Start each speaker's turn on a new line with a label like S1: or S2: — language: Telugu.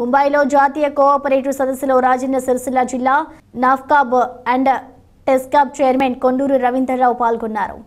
S1: ముంబైలో జాతీయ కోఆపరేటివ్ సదస్సులో రాజన్న సిరిసిల్ల జిల్లా NAFSCOB and TESCAB chairman Konduru Ravindra Rao పాల్గొన్నారు